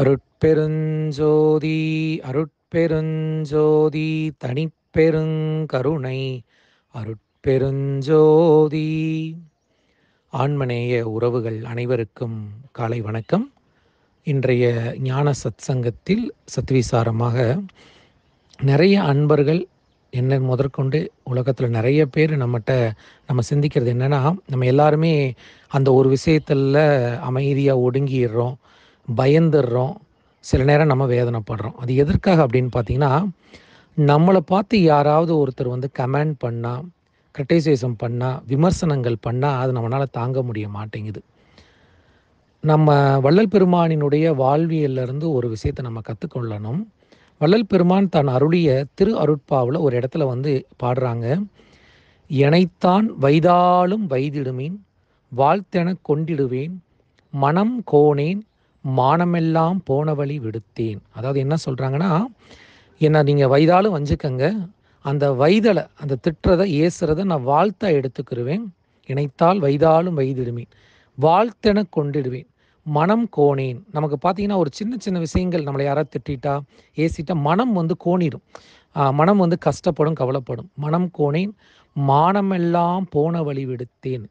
அருட்பெருஞ்சோதி அருட்பெருஞ்சோதி தனிப்பெருங்கருணை அருட்பெருஞ்சோதி ஆன்மநேய உறவுகள் அனைவருக்கும் காலை வணக்கம் இன்றைய ஞான சத் சங்கத்தில் சத்விசாரமாக நிறைய அன்பர்கள் என்ன முதற்கொண்டு உலகத்தில் நிறைய பேர் நம்மகிட்ட நம்ம சிந்திக்கிறது என்னென்னா நம்ம எல்லாருமே அந்த ஒரு விஷயத்தில் அமைதியாக ஒடுங்கிடுறோம் பயந்துடுறோம் சில நேரம் நம்ம வேதனைப்படுறோம் அது எதற்காக அப்படின்னு பார்த்தீங்கன்னா நம்மளை பார்த்து யாராவது ஒருத்தர் வந்து கமெண்ட் பண்ணால் கிரிட்டிசைசம் பண்ணால் விமர்சனங்கள் பண்ணால் அது நம்மளால் தாங்க முடிய மாட்டேங்குது நம்ம வள்ளல் பெருமானினுடைய வாழ்வியலிருந்து ஒரு விஷயத்தை நம்ம கற்றுக்கொள்ளணும் வள்ளல் பெருமான் தன் அருளிய திரு அருட்பாவில் ஒரு இடத்துல வந்து பாடுறாங்க எனைத்தான் வைதாலும் வைதிடுமேன் வாழ்த்தென கொண்டிடுவேன் மனம் கோணேன் மானமெல்லாம் போன வழி விடுத்தேன் அதாவது என்ன சொல்கிறாங்கன்னா என்னை நீங்கள் வயதாலும் வஞ்சிக்கங்க அந்த வயதலை அந்த திட்டுறதை ஏசுறதை நான் வாழ்த்தா எடுத்துக்கிடுவேன் இணைத்தால் வயதாலும் வயதிடுவேன் வாழ்த்தென கொண்டிடுவேன் மனம் கோணேன் நமக்கு பார்த்தீங்கன்னா ஒரு சின்ன சின்ன விஷயங்கள் நம்மளை யாராவது திட்டா ஏசிட்டா மனம் வந்து கோணிடும் மனம் வந்து கஷ்டப்படும் கவலைப்படும் மனம் கோணேன் மானமெல்லாம் போன வழி விடுத்தேன்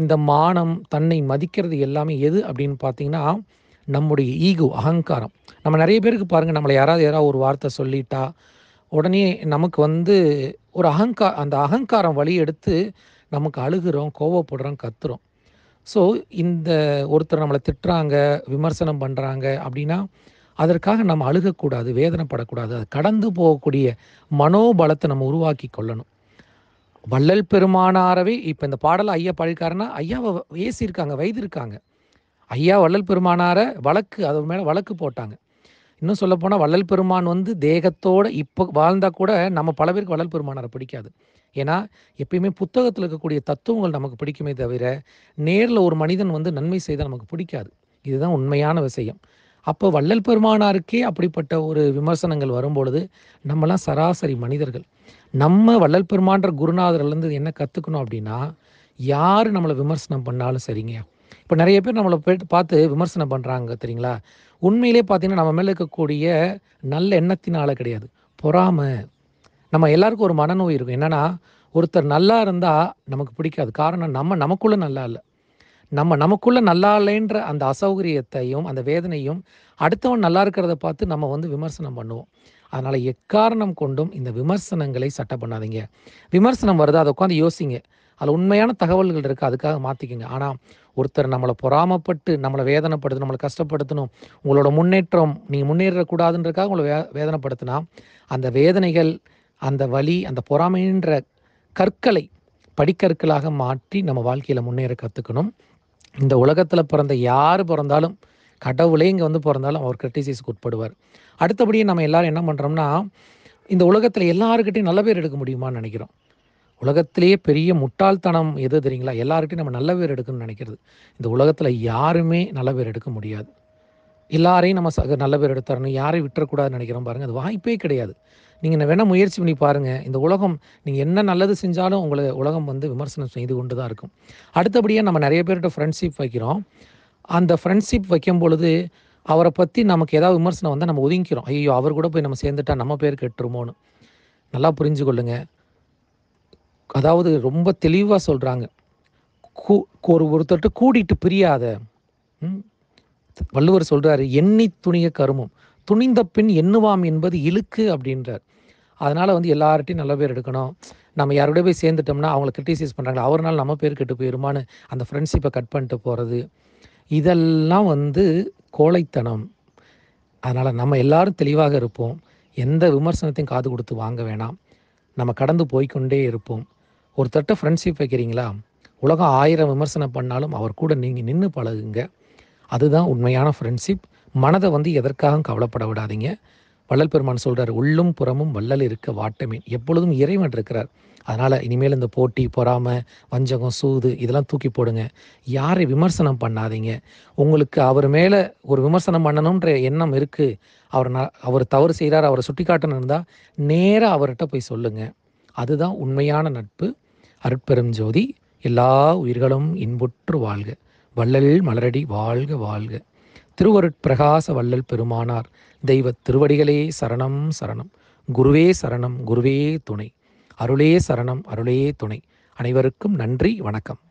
இந்த மானம் தன்னை மதிக்கிறது எல்லாமே எது அப்படின்னு பார்த்தீங்கன்னா நம்முடைய ஈகோ அகங்காரம் நம்ம நிறைய பேருக்கு பாருங்கள் நம்மளை யாராவது யாராவது ஒரு வார்த்தை சொல்லிட்டா உடனே நமக்கு வந்து ஒரு அகங்கா அந்த அகங்காரம் வழி எடுத்து நமக்கு அழுகிறோம் கோவப்படுறோம் கத்துறோம் ஸோ இந்த ஒருத்தர் நம்மளை திட்டுறாங்க விமர்சனம் பண்ணுறாங்க அப்படின்னா அதற்காக நம்ம அழுகக்கூடாது வேதனைப்படக்கூடாது அது கடந்து போகக்கூடிய மனோபலத்தை நம்ம உருவாக்கி கொள்ளணும் வள்ளல் பெருமானாரவே இப்போ இந்த பாடலை ஐயா பழிக்காருன்னா ஐயாவை ஏசியிருக்காங்க இருக்காங்க ஐயா வள்ளல் பெருமானார வழக்கு அது மேலே வழக்கு போட்டாங்க இன்னும் சொல்லப்போனால் வள்ளல் பெருமான் வந்து தேகத்தோடு இப்போ வாழ்ந்தால் கூட நம்ம பல பேருக்கு வள்ளல் பெருமானாரை பிடிக்காது ஏன்னா எப்பயுமே புத்தகத்தில் இருக்கக்கூடிய தத்துவங்கள் நமக்கு பிடிக்குமே தவிர நேரில் ஒரு மனிதன் வந்து நன்மை செய்தால் நமக்கு பிடிக்காது இதுதான் உண்மையான விஷயம் அப்போ வள்ளல் பெருமானாருக்கே அப்படிப்பட்ட ஒரு விமர்சனங்கள் வரும்பொழுது நம்மலாம் சராசரி மனிதர்கள் நம்ம வள்ளல் பெருமான்ற குருநாதர்லேருந்து என்ன கற்றுக்கணும் அப்படின்னா யார் நம்மளை விமர்சனம் பண்ணாலும் சரிங்க இப்போ நிறைய பேர் நம்மளை போயிட்டு பார்த்து விமர்சனம் பண்ணுறாங்க தெரியுங்களா உண்மையிலே பார்த்தீங்கன்னா நம்ம மேலே இருக்கக்கூடிய நல்ல எண்ணத்தினால கிடையாது பொறாமை நம்ம எல்லாருக்கும் ஒரு மனநோய் இருக்கும் என்னென்னா ஒருத்தர் நல்லா இருந்தால் நமக்கு பிடிக்காது காரணம் நம்ம நமக்குள்ளே நல்லா இல்லை நம்ம நமக்குள்ளே நல்லா இல்லைன்ற அந்த அசௌகரியத்தையும் அந்த வேதனையும் அடுத்தவன் நல்லா இருக்கிறத பார்த்து நம்ம வந்து விமர்சனம் பண்ணுவோம் அதனால் எக்காரணம் கொண்டும் இந்த விமர்சனங்களை சட்டை பண்ணாதீங்க விமர்சனம் வருது அதை உட்காந்து யோசிங்க அதில் உண்மையான தகவல்கள் இருக்குது அதுக்காக மாற்றிக்கோங்க ஆனால் ஒருத்தர் நம்மளை பொறாமப்பட்டு நம்மளை வேதனைப்படுத்தணும் நம்மளை கஷ்டப்படுத்தணும் உங்களோட முன்னேற்றம் நீங்கள் முன்னேறக்கூடாதுன்றக்காக உங்களை வே வேதனைப்படுத்தினா அந்த வேதனைகள் அந்த வலி அந்த பொறாமைன்ற கற்களை படிக்கற்களாக மாற்றி நம்ம வாழ்க்கையில் முன்னேற கற்றுக்கணும் இந்த உலகத்தில் பிறந்த யார் பிறந்தாலும் கடவுளே இங்கே வந்து பிறந்தாலும் அவர் கிரிட்டிசைஸ்க்கு உட்படுவார் அடுத்தபடியே நம்ம எல்லாரும் என்ன பண்ணுறோம்னா இந்த உலகத்தில் எல்லாருக்கிட்டையும் நல்ல பேர் எடுக்க முடியுமான்னு நினைக்கிறோம் உலகத்திலேயே பெரிய முட்டாள்தனம் எது தெரியுங்களா எல்லார்கிட்டையும் நம்ம நல்ல பேர் எடுக்கணும்னு நினைக்கிறது இந்த உலகத்தில் யாருமே நல்ல பேர் எடுக்க முடியாது எல்லாரையும் நம்ம சக நல்ல பேர் எடுத்துறணும் யாரையும் விட்டுறக்கூடாதுன்னு நினைக்கிறோம் பாருங்கள் அது வாய்ப்பே கிடையாது நீங்கள் வேணால் முயற்சி பண்ணி பாருங்கள் இந்த உலகம் நீங்கள் என்ன நல்லது செஞ்சாலும் உங்களை உலகம் வந்து விமர்சனம் செய்து கொண்டு தான் இருக்கும் அடுத்தபடியாக நம்ம நிறைய பேர்கிட்ட ஃப்ரெண்ட்ஷிப் வைக்கிறோம் அந்த ஃப்ரெண்ட்ஷிப் வைக்கும் பொழுது அவரை பற்றி நமக்கு ஏதாவது விமர்சனம் வந்தால் நம்ம ஒதுங்கிக்கிறோம் ஐயோ அவர் கூட போய் நம்ம சேர்ந்துட்டா நம்ம பேர் கெட்டுருமோன்னு நல்லா புரிஞ்சு கொள்ளுங்கள் அதாவது ரொம்ப தெளிவாக சொல்கிறாங்க கூ ஒரு ஒருத்தர்கிட்ட கூடிட்டு பிரியாத வள்ளுவர் சொல்கிறாரு எண்ணி துணிய கருமம் துணிந்த பின் எண்ணுவாம் என்பது இழுக்கு அப்படின்றார் அதனால் வந்து எல்லார்ட்டையும் நல்ல பேர் எடுக்கணும் நம்ம யாரோடய போய் சேர்ந்துட்டோம்னா அவங்கள கிரிட்டிசைஸ் பண்ணுறாங்க அவர்னால நம்ம பேர் கெட்டு போயிருமான்னு அந்த ஃப்ரெண்ட்ஷிப்பை கட் பண்ணிட்டு போகிறது இதெல்லாம் வந்து கோழைத்தனம் அதனால் நம்ம எல்லாரும் தெளிவாக இருப்போம் எந்த விமர்சனத்தையும் காது கொடுத்து வாங்க வேணாம் நம்ம கடந்து போய்கொண்டே இருப்போம் ஒரு ஃப்ரெண்ட்ஷிப் வைக்கிறீங்களா உலகம் ஆயிரம் விமர்சனம் பண்ணாலும் அவர் கூட நீங்கள் நின்று பழகுங்க அதுதான் உண்மையான ஃப்ரெண்ட்ஷிப் மனதை வந்து எதற்காக கவலைப்பட விடாதீங்க வள்ளல் பெருமான் சொல்கிறார் உள்ளும் புறமும் வள்ளல் இருக்க வாட்டமேன் எப்பொழுதும் இறைவன் இருக்கிறார் அதனால் இனிமேல் இந்த போட்டி பொறாமை வஞ்சகம் சூது இதெல்லாம் தூக்கி போடுங்க யாரை விமர்சனம் பண்ணாதீங்க உங்களுக்கு அவர் மேலே ஒரு விமர்சனம் பண்ணணுன்ற எண்ணம் இருக்குது அவர் நான் அவர் தவறு செய்கிறார் அவரை சுட்டி காட்டணும் இருந்தால் நேராக அவர்கிட்ட போய் சொல்லுங்கள் அதுதான் உண்மையான நட்பு அருட்பெரும் ஜோதி எல்லா உயிர்களும் இன்புற்று வாழ்க வள்ளல் மலரடி வாழ்க வாழ்க திருவருட்பிரகாச வள்ளல் பெருமானார் தெய்வ திருவடிகளே சரணம் சரணம் குருவே சரணம் குருவே துணை அருளே சரணம் அருளே துணை அனைவருக்கும் நன்றி வணக்கம்